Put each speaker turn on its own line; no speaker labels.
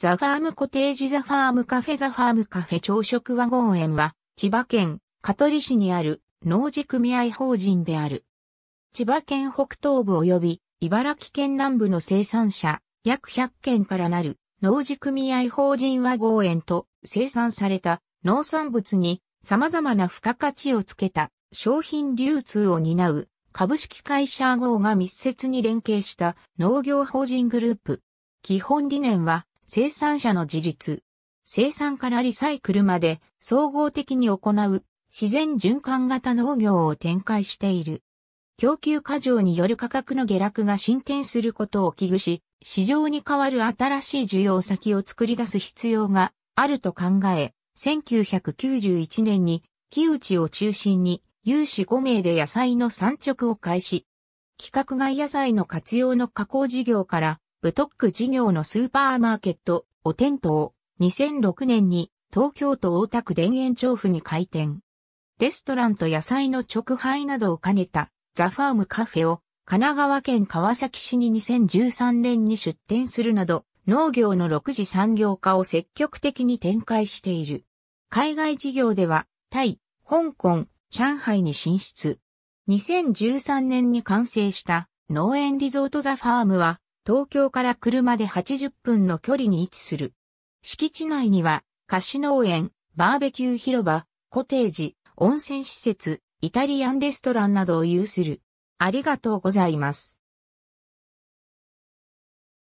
ザ・ファームコテージザ・ファームカフェザ・ファームカフェ朝食和合園は、千葉県香取市にある農事組合法人である。千葉県北東部及び茨城県南部の生産者、約100件からなる農事組合法人和合園と生産された農産物に様々な付加価値をつけた商品流通を担う株式会社合が密接に連携した農業法人グループ。基本理念は生産者の自立、生産からリサイクルまで総合的に行う自然循環型農業を展開している。供給過剰による価格の下落が進展することを危惧し、市場に代わる新しい需要先を作り出す必要があると考え、1991年に木内を中心に有志5名で野菜の産直を開始。規格外野菜の活用の加工事業からブトック事業のスーパーマーケット、お店頭、2006年に東京都大田区田園調布に開店。レストランと野菜の直配などを兼ねたザ・ファームカフェを神奈川県川崎市に2013年に出店するなど農業の6次産業化を積極的に展開している。海外事業ではタイ、香港、上海に進出。2013年に完成した農園リゾートザ・ファームは東京から車で80分の距離に位置する。敷地内には、菓子農園、バーベキュー広場、コテージ、温泉施設、イタリアンレストランなどを有する。ありがとうございます。